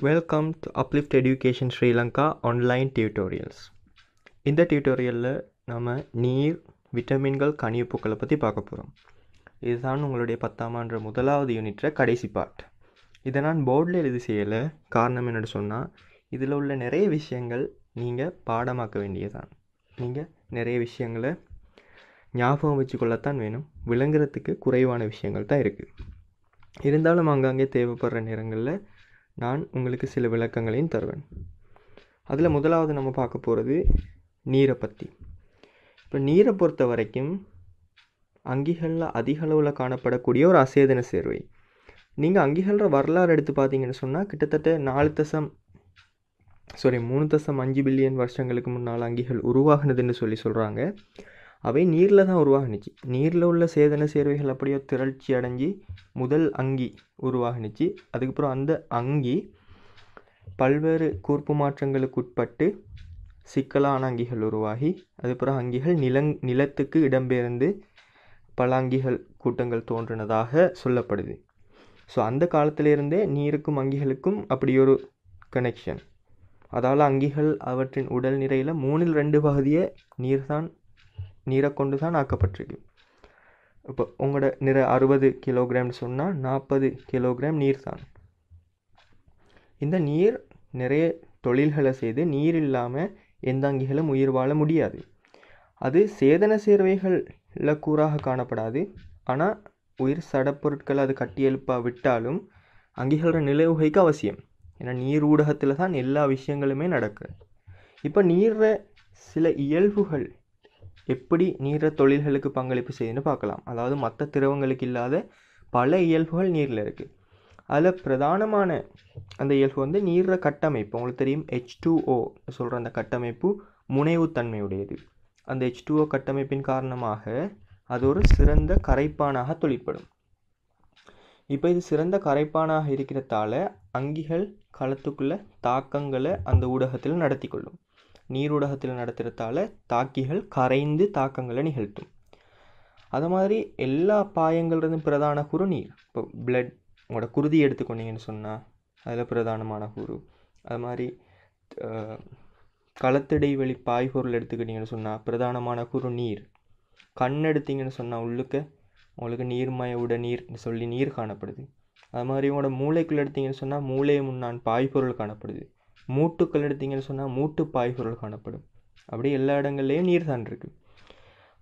welcome to uplift Education Sri Lanka online tutorials இந்த டியூட்டோரியலில் நம்ம நீர் விட்டமின்கள் கனிப்புக்களை பற்றி பார்க்க போகிறோம் இதுதான் உங்களுடைய பத்தாம் ஆண்டு முதலாவது யூனிட்டில் கடைசி பார்ட் இதை நான் போர்டில் எழுதி செய்யலை காரணம் என்னென்னு சொன்னால் இதில் உள்ள நிறைய விஷயங்கள் நீங்கள் பாடமாக்க வேண்டியதான் நீங்கள் நிறைய விஷயங்களை ஞாபகம் வச்சுக்கொள்ளத்தான் வேணும் விளங்குறதுக்கு குறைவான விஷயங்கள் தான் இருக்குது இருந்தாலும் அங்கங்கே தேவைப்படுற நேரங்களில் நான் உங்களுக்கு சில விளக்கங்களையும் தருவேன் அதில் முதலாவது நம்ம பார்க்க போகிறது நீரை பற்றி இப்போ நீரை பொறுத்த வரைக்கும் அங்கிகளில் அதிக அளவில் காணப்படக்கூடிய ஒரு அசேதன சேர்வை நீங்கள் அங்கிகள வரலாறு எடுத்து பார்த்தீங்கன்னு சொன்னால் கிட்டத்தட்ட நாலு தசம் சாரி மூணு தசம் அஞ்சு பில்லியன் வருஷங்களுக்கு முன்னால் அங்கிகள் உருவாகினதுன்னு சொல்லி சொல்கிறாங்க அவை நீரில் தான் உருவாகினுச்சு நீரில் உள்ள சேதன சேர்வைகள் அப்படியோ திரட்சி அடைஞ்சி முதல் அங்கி உருவாகினுச்சு அதுக்கப்புறம் அந்த அங்கி பல்வேறு கூர்ப்பு மாற்றங்களுக்கு உட்பட்டு சிக்கலான அங்கிகள் உருவாகி அதுக்கப்புறம் அங்கிகள் நிலங் நிலத்துக்கு இடம்பெயர்ந்து பல அங்கிகள் கூட்டங்கள் தோன்றினதாக சொல்லப்படுது ஸோ அந்த காலத்திலேருந்தே நீருக்கும் அங்கிகளுக்கும் அப்படி ஒரு கனெக்ஷன் அதாவது அங்கிகள் அவற்றின் உடல் நிறையில் மூணில் ரெண்டு பகுதியே நீர் தான் நீரை கொண்டு தான் ஆக்கப்பட்டிருக்கு இப்போ உங்களோட நிற அறுபது கிலோகிராம்னு சொன்னால் நாற்பது கிலோகிராம் நீர் தான் இந்த நீர் நிறைய தொழில்களை செய்து நீர் இல்லாமல் எந்த அங்கிகளும் உயிர் வாழ முடியாது அது சேதன சேர்வைகளில் கூறாக காணப்படாது ஆனால் உயிர் சடப்பொருட்கள் அது கட்டியெழுப்பா விட்டாலும் அங்கிகளோட நிலை உகைக்கு அவசியம் ஏன்னா நீர் ஊடகத்தில் தான் எல்லா விஷயங்களுமே நடக்கு இப்போ நீரை சில இயல்புகள் எப்படி நீரை தொழில்களுக்கு பங்களிப்பு செய்யுதுன்னு பார்க்கலாம் அதாவது மற்ற திரவங்களுக்கு இல்லாத பல இயல்புகள் நீரில் இருக்குது அதில் பிரதானமான அந்த இயல்பு வந்து நீர கட்டமைப்பு உங்களுக்கு தெரியும் ஹெச் டூஓ சொல்கிற அந்த கட்டமைப்பு முனைவுத்தன்மையுடையது அந்த ஹெச் கட்டமைப்பின் காரணமாக அது ஒரு சிறந்த கரைப்பானாக தொழிற்படும் இப்போ இது சிறந்த கரைப்பானாக இருக்கிறதால அங்கிகள் களத்துக்குள்ளே தாக்கங்களை அந்த ஊடகத்தில் நடத்தி கொள்ளும் நீர் ஊடகத்தில் நடத்துகிறதால தாக்கிகள் கரைந்து தாக்கங்களை நிகழ்த்தும் அது மாதிரி எல்லா பாயங்கள்லேருந்து பிரதான குறு நீர் இப்போ பிளட் உங்களோட குருதி எடுத்துக்கொண்டீங்கன்னு சொன்னால் அதில் பிரதானமான குரு அது மாதிரி களத்திடைவெளி பாய் பொருள் எடுத்துக்கிட்டிங்கன்னு சொன்னால் பிரதானமான குறு நீர் கண் எடுத்திங்கன்னு சொன்னால் உள்ளுக்க உங்களுக்கு நீர்மய உடநீர்னு சொல்லி நீர் காணப்படுது அது மாதிரி உங்களோட மூளைக்குள்ளே எடுத்திங்கன்னு சொன்னால் மூளை முன்னான் பாய்பொருள் காணப்படுது மூட்டுக்கள் எடுத்திங்கன்னு சொன்னால் மூட்டு பாய்பொருள் காணப்படும் அப்படி எல்லா இடங்கள்லேயும் நீர் தான் இருக்குது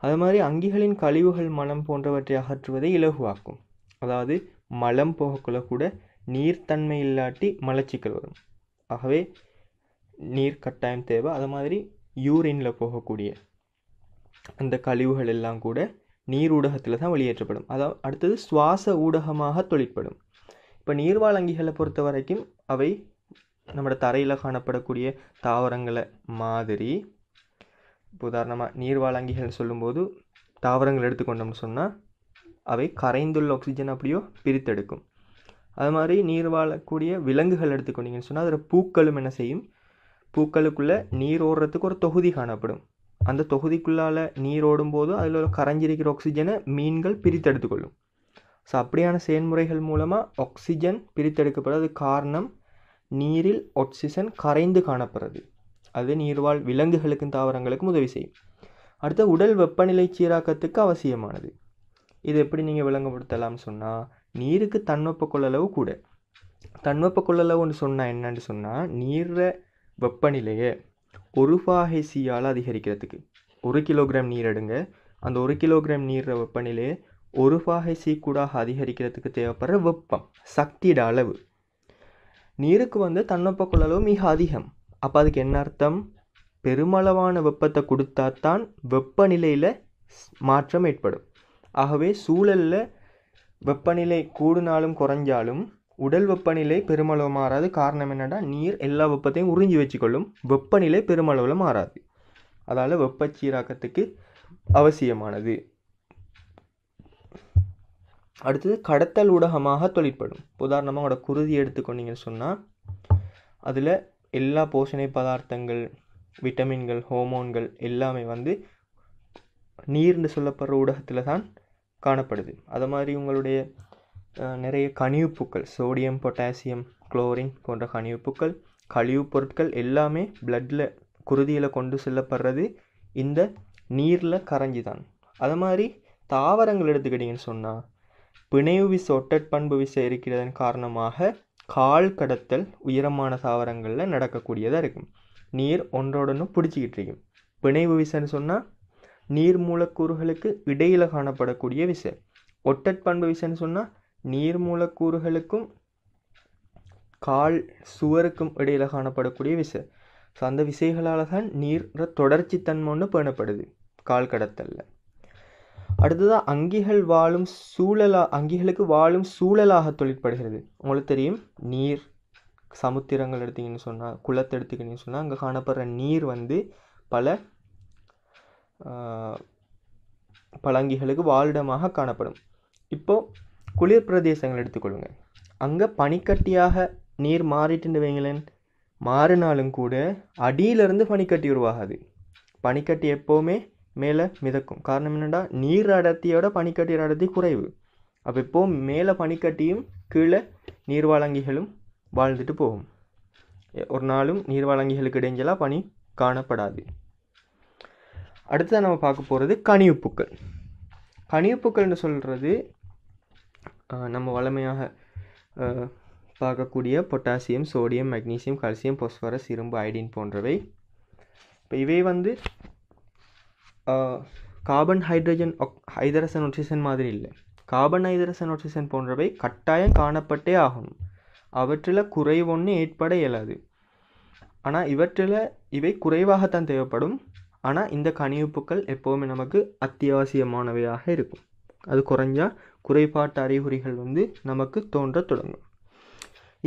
அது மாதிரி அங்கிகளின் கழிவுகள் மலம் போன்றவற்றை அகற்றுவதை இலகுவாக்கும் அதாவது மலம் போகக்குள்ள கூட நீர்த்தன்மை இல்லாட்டி மலச்சிக்கல் வரும் ஆகவே நீர் கட்டாயம் தேவை அது மாதிரி யூரினில் போகக்கூடிய அந்த கழிவுகள் எல்லாம் கூட நீர் ஊடகத்தில் தான் வெளியேற்றப்படும் அதாவது அடுத்தது சுவாச ஊடகமாக தொழிற்படும் இப்போ நீர்வாழங்கிகளை பொறுத்த வரைக்கும் அவை நம்மளோட தரையில் காணப்படக்கூடிய தாவரங்களை மாதிரி இப்போ உதாரணமாக நீர்வாழங்கிகள்னு சொல்லும்போது தாவரங்கள் எடுத்துக்கொண்டோம்னு சொன்னால் அவை கரைந்துள்ள ஆக்சிஜன் அப்படியோ பிரித்தெடுக்கும் அது மாதிரி நீர் வாழக்கூடிய விலங்குகள் எடுத்துக்கொண்டிங்கன்னு சொன்னால் அதில் பூக்களும் என்ன செய்யும் பூக்களுக்குள்ளே நீர் ஓடுறதுக்கு ஒரு தொகுதி காணப்படும் அந்த தொகுதிக்குள்ளால் நீர் ஓடும்போது அதில் கரைஞ்சிருக்கிற ஆக்சிஜனை மீன்கள் பிரித்தெடுத்துக்கொள்ளும் ஸோ அப்படியான செயல்முறைகள் மூலமாக ஆக்சிஜன் பிரித்தெடுக்கப்படுறது காரணம் நீரில் ஆக்சிஜன் கரைந்து காணப்படுறது அது நீர்வாழ் விலங்குகளுக்கும் தாவரங்களுக்கும் உதவி செய்யும் அடுத்த உடல் வெப்பநிலை சீராக்கத்துக்கு அவசியமானது இது எப்படி நீங்கள் விளங்கப்படுத்தலாம்னு சொன்னால் நீருக்கு தன்வெப்ப கொள்ளளவு கூட தன்வெப்ப கொள்ளளவுன்னு சொன்னால் என்னன்னு சொன்னால் நீரை வெப்பநிலையை ஒரு பாகை சீயால் அதிகரிக்கிறதுக்கு ஒரு கிலோகிராம் நீர் எடுங்க அந்த ஒரு கிலோகிராம் நீரை வெப்பநிலையை ஒரு பாகை சீக்கூடாக அதிகரிக்கிறதுக்கு தேவைப்படுற வெப்பம் சக்தியோட அளவு நீருக்கு வந்து தன்னொப்ப கொள்ளளவு மிக அதிகம் அப்போ அதுக்கு என்ன அர்த்தம் பெருமளவான வெப்பத்தை கொடுத்தா தான் வெப்பநிலையில் மாற்றம் ஏற்படும் ஆகவே சூழலில் வெப்பநிலை கூடுனாலும் குறைஞ்சாலும் உடல் வெப்பநிலை பெருமளவு மாறாது காரணம் என்னென்னா நீர் எல்லா வெப்பத்தையும் உறிஞ்சி வச்சுக்கொள்ளும் வெப்பநிலை பெருமளவில் மாறாது அதால் வெப்ப சீராக்கத்துக்கு அவசியமானது அடுத்தது கடத்தல் ஊடகமாக தொழிற்படும் உதாரணமாக அவங்களோட குருதி எடுத்துக்கொண்டீங்கன்னு சொன்னால் அதில் எல்லா போஷணை பதார்த்தங்கள் விட்டமின்கள் ஹோமோன்கள் எல்லாமே வந்து நீர்னு சொல்லப்படுற ஊடகத்தில் தான் காணப்படுது அது மாதிரி உங்களுடைய நிறைய கனிவுப்புக்கள் சோடியம் பொட்டாசியம் குளோரின் போன்ற கனிவுப்புக்கள் கழிவுப் பொருட்கள் எல்லாமே பிளட்டில் குருதியில் கொண்டு செல்லப்படுறது இந்த நீரில் கரைஞ்சி தான் அது மாதிரி தாவரங்கள் எடுத்துக்கிட்டிங்கன்னு சொன்னால் பிணைவு விசை ஒட்டற்பண்பு விசை இருக்கிறதன் காரணமாக கால் கடத்தல் உயரமான தாவரங்களில் நடக்கக்கூடியதாக இருக்கும் நீர் ஒன்றோடனும் பிடிச்சிக்கிட்டு இருக்கும் பிணைவு விசைன்னு சொன்னால் நீர் மூலக்கூறுகளுக்கு இடையில் காணப்படக்கூடிய விசை ஒட்டற்பண்பு விசைன்னு சொன்னால் நீர் மூலக்கூறுகளுக்கும் கால் சுவருக்கும் இடையில் காணப்படக்கூடிய விசை ஸோ அந்த விசைகளால் தான் நீர் தொடர்ச்சி தன்மை ஒன்று பேணப்படுது கால் கடத்தலில் அடுத்ததாக அங்கிகள் வாழும் சூழலா அங்கிகளுக்கு வாழும் சூழலாக தொழிற்படுகிறது உங்களுக்கு தெரியும் நீர் சமுத்திரங்கள் எடுத்திங்கன்னு சொன்னால் குளத்தை எடுத்துக்கிங்கன்னு சொன்னால் அங்கே காணப்படுற நீர் வந்து பல பழங்கிகளுக்கு வாழிடமாக காணப்படும் இப்போது குளிர் பிரதேசங்கள் எடுத்துக்கொள்ளுங்க அங்கே பனிக்கட்டியாக நீர் மாறிட்டுன்னு வைங்களேன் மாறினாலும் கூட அடியிலிருந்து பனிக்கட்டி உருவாகாது பனிக்கட்டி எப்போவுமே மேலே மிதக்கும் காரணம் என்னென்னா நீர் அடர்த்தியோட பனிக்கட்டி அடர்த்தி குறைவு அப்போ இப்போது மேலே பனிக்கட்டியும் கீழே நீர் வழங்கிகளும் வாழ்ந்துட்டு போகும் ஒரு நாளும் நீர்வழங்கிகளுக்கு இடைஞ்சலாக பனி காணப்படாது அடுத்ததாக நம்ம பார்க்க போகிறது கனிவுப்புக்கள் கனிவுப்புக்கள்னு சொல்கிறது நம்ம வளமையாக பார்க்கக்கூடிய potassium sodium magnesium calcium phosphorus இரும்பு ஐடின் போன்றவை இப்போ இவை வந்து கார்பன் ஹைட்ரஜன் ஹைதரசன் ஆக்சிஜன் மாதிரி இல்லை கார்பன் ஹைதரசன் ஆக்சிஜன் போன்றவை கட்டாயம் காணப்பட்டே ஆகும் அவற்றில் குறைவொன்று ஏற்பட இயலாது ஆனால் இவற்றில் இவை குறைவாகத்தான் தேவைப்படும் ஆனால் இந்த கனிவுப்புக்கள் எப்போவுமே நமக்கு அத்தியாவசியமானவையாக இருக்கும் அது குறைஞ்சால் குறைபாட்டு அறிகுறிகள் வந்து நமக்கு தோன்ற தொடங்கும்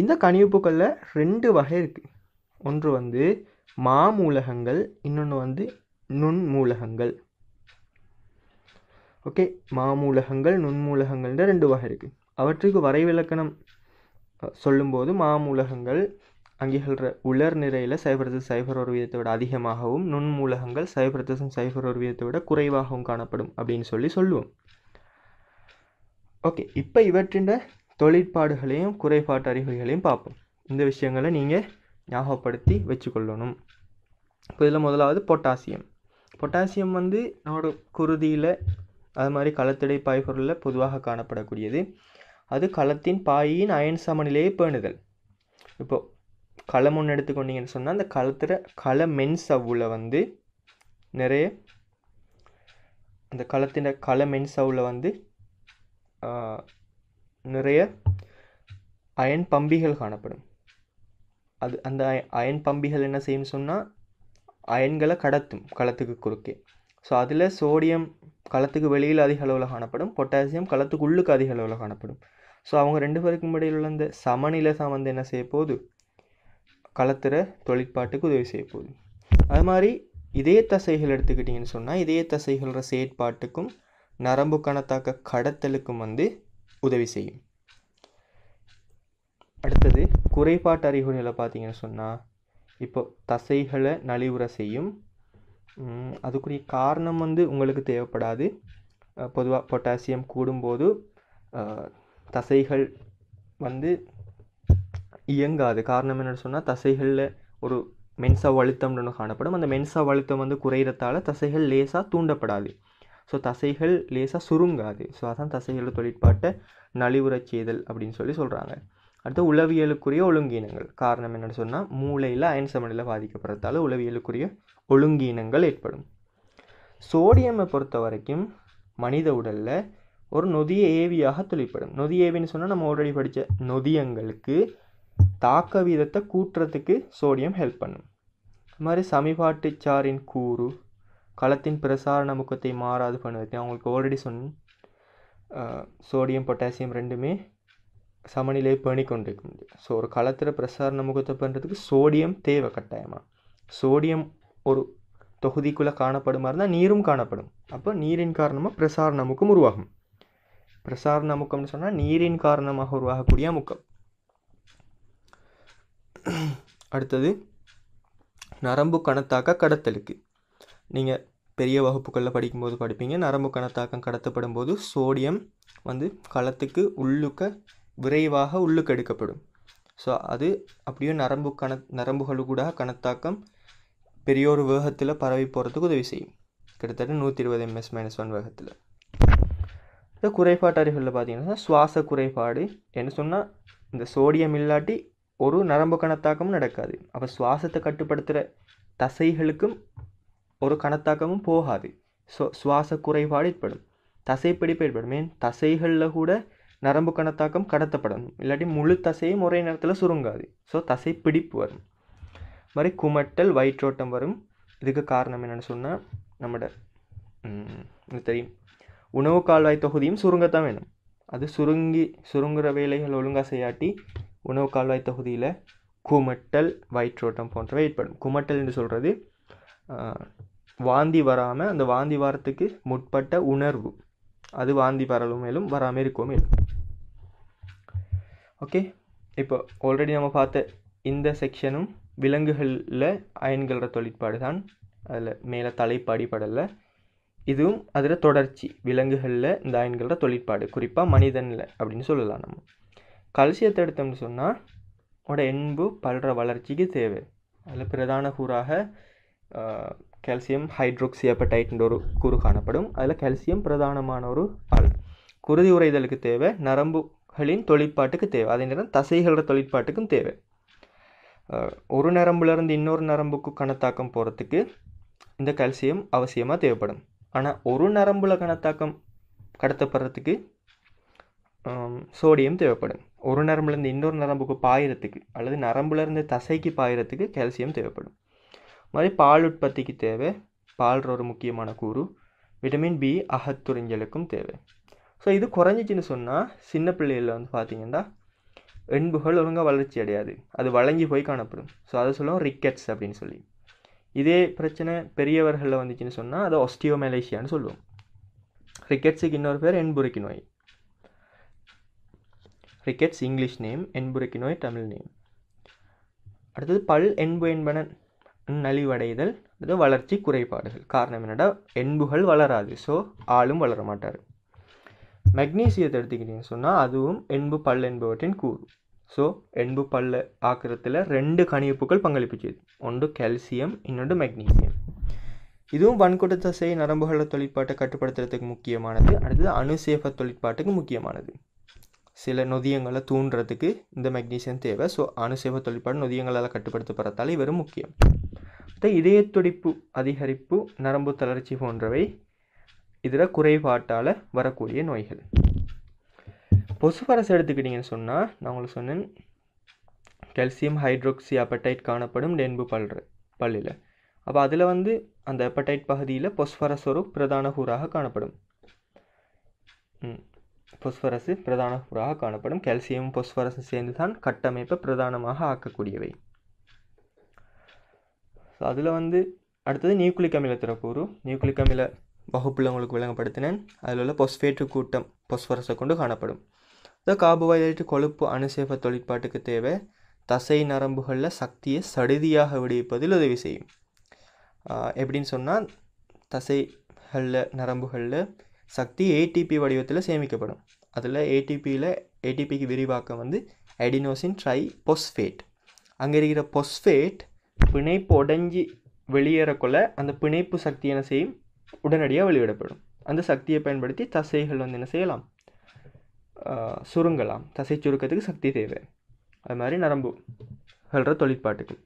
இந்த கனிவுப்புக்களில் ரெண்டு வகை இருக்குது ஒன்று வந்து மாமூலகங்கள் இன்னொன்று வந்து நுண்மூலகங்கள் ஓகே மாமூலகங்கள் நுண்மூலகங்கள்ன்ற ரெண்டு வகை இருக்குது அவற்றுக்கு வரைவிலக்கணம் சொல்லும்போது மாமூலகங்கள் அங்கீகரிற உலர் நிறையில் சைபர் சைபர் ஒரு வீதத்தை விட அதிகமாகவும் நுண்மூலகங்கள் சைபர் சைபர் ஒரு வீதத்தை விட குறைவாகவும் காணப்படும் அப்படின்னு சொல்லி சொல்லுவோம் ஓகே இப்போ இவற்றின் தொழிற்பாடுகளையும் குறைபாட்டு அறிகுறிகளையும் பார்ப்போம் இந்த விஷயங்களை நீங்கள் ஞாபகப்படுத்தி வச்சுக்கொள்ளணும் இப்போ இதில் முதலாவது பொட்டாசியம் பொட்டாசியம் வந்து நம்மளோட குருதியில் அது மாதிரி களத்திடை பாய்பொருளில் பொதுவாக காணப்படக்கூடியது அது களத்தின் பாயின் அயன் சமநிலையை பேணுதல் இப்போது களம் ஒன்று எடுத்துக்கொண்டீங்கன்னு சொன்னால் அந்த களத்தில் கள மென் சவ்வில் வந்து நிறைய அந்த களத்தின் கள மென் சவ்வில் வந்து நிறைய அயன் பம்பிகள் காணப்படும் அது அந்த அயன் பம்பிகள் என்ன செய்யும்னு சொன்னால் அயன்களை கடத்தும் களத்துக்கு குறுக்கே ஸோ அதில் சோடியம் களத்துக்கு வெளியில் அதிக அளவில் காணப்படும் பொட்டாசியம் களத்துக்கு உள்ளுக்கு அதிக அளவில் காணப்படும் ஸோ அவங்க ரெண்டு பேருக்கும் இடையில் உள்ள இந்த சமநிலை தான் வந்து என்ன செய்ய போகுது களத்துற தொழிற்பாட்டுக்கு உதவி செய்ய போகுது அது மாதிரி இதய தசைகள் எடுத்துக்கிட்டிங்கன்னு சொன்னால் இதய தசைகளோட செயற்பாட்டுக்கும் நரம்பு கணத்தாக்க கடத்தலுக்கும் வந்து உதவி செய்யும் அடுத்தது குறைபாட்டு அறிகுறிகளை பார்த்தீங்கன்னு சொன்னால் இப்போ தசைகளை நலிவுற செய்யும் அதுக்குரிய காரணம் வந்து உங்களுக்கு தேவைப்படாது பொதுவாக பொட்டாசியம் கூடும்போது தசைகள் வந்து இயங்காது காரணம் என்னென்னு சொன்னால் தசைகளில் ஒரு மென்சா அழுத்தம்னு ஒன்று காணப்படும் அந்த மென்சா அழுத்தம் வந்து குறையிறதால தசைகள் லேசாக தூண்டப்படாது ஸோ தசைகள் லேசாக சுருங்காது ஸோ அதான் தசைகளோட தொழிற்பாட்டை நலிவுறச் செய்தல் அப்படின்னு சொல்லி சொல்கிறாங்க அடுத்து உளவியலுக்குரிய ஒழுங்கீனங்கள் காரணம் என்னென்னு சொன்னால் மூளையில் அயன் சமநிலை பாதிக்கப்படுறதால உளவியலுக்குரிய ஒழுங்கீனங்கள் ஏற்படும் சோடியமை பொறுத்த வரைக்கும் மனித உடலில் ஒரு நொதிய ஏவியாக துளிப்படும் நொதி ஏவின்னு சொன்னால் நம்ம ஆல்ரெடி படித்த நொதியங்களுக்கு தாக்க வீதத்தை கூட்டுறதுக்கு சோடியம் ஹெல்ப் பண்ணும் இது மாதிரி சாரின் கூறு களத்தின் பிரசார முக்கத்தை மாறாது பண்ணுவது அவங்களுக்கு ஆல்ரெடி சொன்ன சோடியம் பொட்டாசியம் ரெண்டுமே சமநிலையை பேணி கொண்டிருக்க முடியும் ஸோ ஒரு களத்தில் பிரசாரண முகத்தை பண்ணுறதுக்கு சோடியம் தேவை கட்டாயமாக சோடியம் ஒரு தொகுதிக்குள்ளே காணப்படுமா இருந்தால் நீரும் காணப்படும் அப்போ நீரின் காரணமாக பிரசாரண முக்கம் உருவாகும் பிரசாரண முக்கம்னு சொன்னால் நீரின் காரணமாக உருவாகக்கூடிய முக்கம் அடுத்தது நரம்பு கணத்தாக்க கடத்தலுக்கு நீங்கள் பெரிய வகுப்புகளில் படிக்கும்போது படிப்பீங்க நரம்பு கணத்தாக்கம் கடத்தப்படும் போது சோடியம் வந்து களத்துக்கு உள்ளுக்க விரைவாக உள்ளுக்கெடுக்கப்படும் ஸோ அது அப்படியே நரம்பு கண நரம்புகளுக்கூட கணத்தாக்கம் பெரிய ஒரு வேகத்தில் பரவி போகிறதுக்கு உதவி செய்யும் கிட்டத்தட்ட நூற்றி இருபது எம்எஸ் மைனஸ் ஒன் வேகத்தில் இந்த குறைபாட்டு அறிவுகளில் பார்த்தீங்கன்னா சுவாச குறைபாடு என்ன சொன்னால் இந்த சோடியம் இல்லாட்டி ஒரு நரம்பு கணத்தாக்கமும் நடக்காது அப்போ சுவாசத்தை கட்டுப்படுத்துகிற தசைகளுக்கும் ஒரு கணத்தாக்கமும் போகாது ஸோ சுவாச குறைபாடு ஏற்படும் தசைப்பிடிப்பு ஏற்படும் மீன் தசைகளில் கூட நரம்பு கணத்தாக்கம் கடத்தப்படணும் இல்லாட்டி முழு தசையும் ஒரே நேரத்தில் சுருங்காது ஸோ தசை பிடிப்பு வரும் மாதிரி குமட்டல் வயிற்றோட்டம் வரும் இதுக்கு காரணம் என்னென்னு சொன்னால் நம்மட தெரியும் உணவு கால்வாய் தொகுதியும் சுருங்கத்தான் வேணும் அது சுருங்கி சுருங்குற வேலைகள் ஒழுங்காக செய்யாட்டி உணவு கால்வாய் தொகுதியில் குமட்டல் வயிற்றோட்டம் போன்றவை ஏற்படும் குமட்டல் என்று சொல்கிறது வாந்தி வராமல் அந்த வாந்தி வாரத்துக்கு முற்பட்ட உணர்வு அது வாந்தி வரலும் மேலும் வராமல் இருக்கவும் மேலும் ஓகே இப்போ ஆல்ரெடி நம்ம பார்த்த இந்த செக்ஷனும் விலங்குகளில் அயன்கிற தொழிற்பாடு தான் அதில் மேலே தலைப்பாடி தலைப்படிப்படலை இதுவும் அதில் தொடர்ச்சி விலங்குகளில் இந்த அயன்களோட தொழிற்பாடு குறிப்பாக மனிதனில் அப்படின்னு சொல்லலாம் நம்ம கல்சியத்தை எடுத்தோம்னு சொன்னால் உட எண்பு பல்ற வளர்ச்சிக்கு தேவை அதில் பிரதான கூறாக கால்சியம் ஹைட்ரோக்சியப்படைட்ன்ற ஒரு கூறு காணப்படும் அதில் கால்சியம் பிரதானமான ஒரு ஆள் குருதி உரைதலுக்கு தேவை நரம்பு களின் தொழிற்பாட்டுக்கு தேவை அதே நேரம் தசைகளோட தொழிற்பாட்டுக்கும் தேவை ஒரு நரம்புலேருந்து இன்னொரு நரம்புக்கு கணத்தாக்கம் போகிறதுக்கு இந்த கால்சியம் அவசியமாக தேவைப்படும் ஆனால் ஒரு நரம்புல கணத்தாக்கம் கடத்தப்படுறதுக்கு சோடியம் தேவைப்படும் ஒரு நரம்புலேருந்து இன்னொரு நரம்புக்கு பாயிறதுக்கு அல்லது நரம்புலேருந்து தசைக்கு பாயிறதுக்கு கால்சியம் தேவைப்படும் மாதிரி பால் உற்பத்திக்கு தேவை பால்ற ஒரு முக்கியமான கூறு விட்டமின் பி அகத்துறிஞ்சலுக்கும் தேவை ஸோ இது குறைஞ்சிச்சின்னு சொன்னால் சின்ன பிள்ளைகளில் வந்து பார்த்திங்கன்னா எண்புகள் ஒழுங்காக வளர்ச்சி அடையாது அது வழங்கி போய் காணப்படும் ஸோ அதை சொல்லுவோம் ரிக்கெட்ஸ் அப்படின்னு சொல்லி இதே பிரச்சனை பெரியவர்களில் வந்துச்சுன்னு சொன்னால் அதை ஒஸ்டியோமலேசியான்னு சொல்லுவோம் ரிக்கெட்ஸுக்கு இன்னொரு பேர் எண்புரைக்கு நோய் ரிக்கெட்ஸ் இங்கிலீஷ் நேம் எண்புரைக்கு நோய் தமிழ் நேம் அடுத்தது பல் எண்பு என்பன நலிவடைதல் அடுத்தது வளர்ச்சி குறைபாடுகள் காரணம் என்னடா எண்புகள் வளராது ஸோ ஆளும் வளர மாட்டார் மெக்னீசியத்தை எடுத்துக்கிட்டிங்கன்னு சொன்னால் அதுவும் எண்பு பல் என்பவற்றின் கூறு ஸோ எண்பு பல் ஆக்கிரத்தில் ரெண்டு கணிப்புகள் செய்யுது ஒன்று கால்சியம் இன்னொன்று மெக்னீசியம் இதுவும் வன்கொட தசை நரம்புகள தொழிற்பாட்டை கட்டுப்படுத்துறதுக்கு முக்கியமானது அடுத்தது அணுசேப தொழிற்பாட்டுக்கு முக்கியமானது சில நொதியங்களை தூண்டுறதுக்கு இந்த மெக்னீசியம் தேவை ஸோ அணுசேப தொழிற்பாடு நொதியங்களால் கட்டுப்படுத்தப்படுறதால இவரும் முக்கியம் இதய துடிப்பு அதிகரிப்பு நரம்பு தளர்ச்சி போன்றவை இதில் குறைபாட்டால் வரக்கூடிய நோய்கள் பொசுபரஸ் எடுத்துக்கிட்டிங்கன்னு சொன்னால் நான் உங்களுக்கு சொன்னேன் கெல்சியம் ஹைட்ரோக்சி அப்படைட் காணப்படும் டென்பு பல்ற பள்ளியில் அப்போ அதில் வந்து அந்த எப்படைட் பகுதியில் பொஸ்பரஸ் ஒரு பிரதான கூறாக காணப்படும் பொஸ்பரஸ் பிரதான கூறாக காணப்படும் கால்சியம் பொஸ்பரஸும் சேர்ந்து தான் கட்டமைப்பை பிரதானமாக ஆக்கக்கூடியவை ஸோ அதில் வந்து அடுத்தது நியூக்ளிக் அமில கூறு நியூக்ளிக் அமில வகுப்பில் உங்களுக்கு விளங்கப்படுத்தினேன் அதில் உள்ள பொஸ்பேட்டு கூட்டம் பொஸ்பரஸை கொண்டு காணப்படும் இந்த கார்போஹைட்ரேட் கொழுப்பு அணுசேப தொழிற்பாட்டுக்கு தேவை தசை நரம்புகளில் சக்தியை சடுதியாக விடுவிப்பதில் உதவி செய்யும் எப்படின்னு சொன்னால் தசைகளில் நரம்புகளில் சக்தி ஏடிபி வடிவத்தில் சேமிக்கப்படும் அதில் ஏடிபியில் ஏடிபிக்கு விரிவாக்கம் வந்து அடினோசின் ட்ரை பொஸ்ஃபேட் அங்கே இருக்கிற பொஸ்ஃபேட் பிணைப்பு உடஞ்சி வெளியேறக்குள்ள அந்த பிணைப்பு சக்தி என்ன செய்யும் உடனடியாக வெளியிடப்படும் அந்த சக்தியை பயன்படுத்தி தசைகள் வந்து என்ன செய்யலாம் சுருங்கலாம் தசை சுருக்கத்துக்கு சக்தி தேவை அது மாதிரி நரம்பு சொல்கிற தொழிற்பாட்டுகள்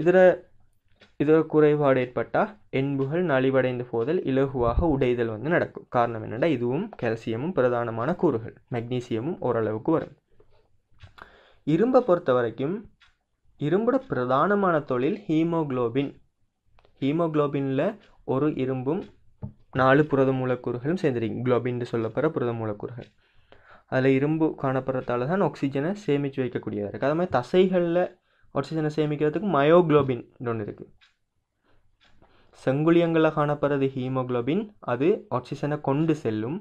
இதில் இதில் குறைபாடு ஏற்பட்டால் எண்புகள் நலிவடைந்து போதல் இலகுவாக உடைதல் வந்து நடக்கும் காரணம் என்னென்னா இதுவும் கால்சியமும் பிரதானமான கூறுகள் மெக்னீசியமும் ஓரளவுக்கு வரும் இரும்பை பொறுத்த வரைக்கும் இரும்போட பிரதானமான தொழில் ஹீமோக்ளோபின் ஹீமோக்ளோபினில் ஒரு இரும்பும் நாலு புரத மூலக்கூறுகளும் சேர்ந்துருக்கு குளோபின்னு சொல்லப்படுற புரத மூலக்கூறுகள் அதில் இரும்பு காணப்படுறதால தான் ஆக்சிஜனை சேமித்து வைக்கக்கூடியதாக இருக்குது அது மாதிரி தசைகளில் ஆக்சிஜனை சேமிக்கிறதுக்கு மயோக்ளோபின் ஒன்று இருக்குது செங்குளியங்களில் காணப்படுறது ஹீமோக்ளோபின் அது ஆக்சிஜனை கொண்டு செல்லும்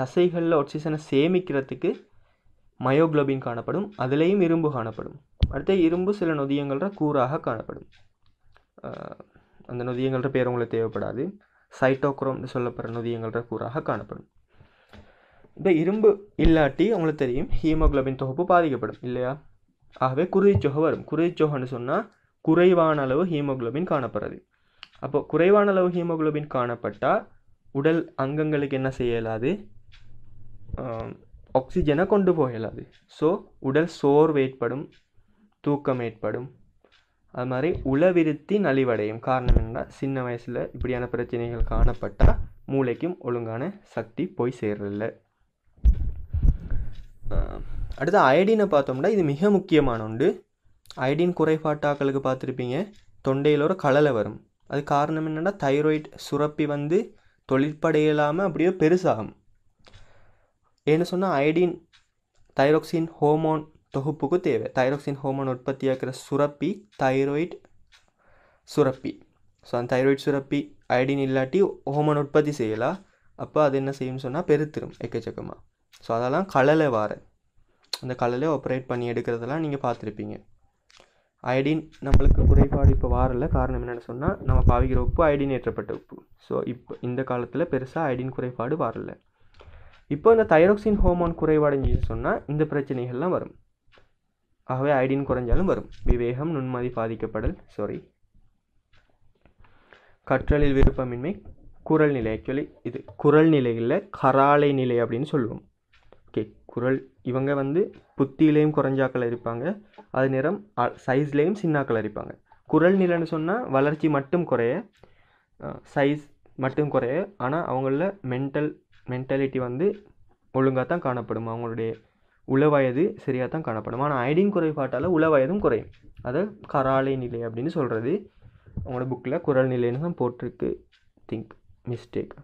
தசைகளில் ஆக்சிஜனை சேமிக்கிறதுக்கு மயோக்ளோபின் காணப்படும் அதுலேயும் இரும்பு காணப்படும் அடுத்து இரும்பு சில நொதியங்களில் கூறாக காணப்படும் அந்த நொதியங்கள்ற பேர் உங்களுக்கு தேவைப்படாது சைட்டோக்ரோம்னு சொல்லப்படுற நொதியங்கள்ற கூறாக காணப்படும் இப்போ இரும்பு இல்லாட்டி உங்களுக்கு தெரியும் ஹீமோக்ளோபின் தொகுப்பு பாதிக்கப்படும் இல்லையா ஆகவே குருதிச்சொகை வரும் குருதிச்சொகைன்னு சொன்னால் குறைவான அளவு ஹீமோக்ளோபின் காணப்படுறது அப்போ குறைவான அளவு ஹீமோக்ளோபின் காணப்பட்டால் உடல் அங்கங்களுக்கு என்ன செய்யலாது ஆக்சிஜனை கொண்டு போகலாது ஸோ உடல் சோர்வு ஏற்படும் தூக்கம் ஏற்படும் அது மாதிரி உளவிருத்தி நலிவடையும் காரணம் என்னன்னா சின்ன வயசில் இப்படியான பிரச்சனைகள் காணப்பட்டால் மூளைக்கும் ஒழுங்கான சக்தி போய் சேர்றதில்ல அடுத்து அயடினை பார்த்தோம்னா இது மிக முக்கியமான உண்டு அயடின் குறைபாட்டாக்களுக்கு பார்த்துருப்பீங்க தொண்டையில் ஒரு கலலை வரும் அது காரணம் என்னென்னா தைராய்டு சுரப்பி வந்து தொழிற்படையில்லாமல் அப்படியே பெருசாகும் ஏன்னு சொன்னால் அயடின் தைரோக்சின் ஹோமோன் தொகுப்புக்கு தேவை தைரோக்சின் ஹோமோன் உற்பத்தியாக்கிற சுரப்பி தைராய்ட் சுரப்பி ஸோ அந்த தைராய்ட் சுரப்பி அயடின் இல்லாட்டி ஹோமோன் உற்பத்தி செய்யலாம் அப்போ அது என்ன செய்யும்னு சொன்னால் பெருத்திரும் எக்கச்சக்கமாக ஸோ அதெல்லாம் கலலை வார அந்த கலலை ஆப்ரேட் பண்ணி எடுக்கிறதெல்லாம் நீங்கள் பார்த்துருப்பீங்க அயடின் நம்மளுக்கு குறைபாடு இப்போ வாரல காரணம் என்னென்னு சொன்னால் நம்ம பாவிக்கிற உப்பு அயடின் ஏற்றப்பட்ட உப்பு ஸோ இப்போ இந்த காலத்தில் பெருசாக அயடின் குறைபாடு வரல இப்போ இந்த தைரோக்சின் ஹோமோன் குறைபாடுன்னு சொன்னால் இந்த பிரச்சனைகள்லாம் வரும் ஆகவே ஐடின் குறைஞ்சாலும் வரும் விவேகம் நுண்மதி பாதிக்கப்படல் சாரி கற்றலில் விருப்பமின்மை குரல் நிலை ஆக்சுவலி இது குரல் நிலையில் கராலை நிலை அப்படின்னு சொல்லுவோம் ஓகே குரல் இவங்க வந்து புத்தியிலையும் குறைஞ்சாக்கள் இருப்பாங்க அது நேரம் சைஸ்லேயும் சின்னாக்கள் இருப்பாங்க குரல் நிலைன்னு சொன்னால் வளர்ச்சி மட்டும் குறைய சைஸ் மட்டும் குறைய ஆனால் அவங்கள மென்டல் மென்டாலிட்டி வந்து ஒழுங்காக தான் காணப்படும் அவங்களுடைய உளவயது சரியாக தான் காணப்படும் ஆனால் அயடின் குறைபாட்டால் உளவயதும் குறையும் அதை கராலை நிலை அப்படின்னு சொல்கிறது உங்களோட புக்கில் குரல் நிலைன்னு தான் போட்டிருக்கு திங்க் மிஸ்டேக்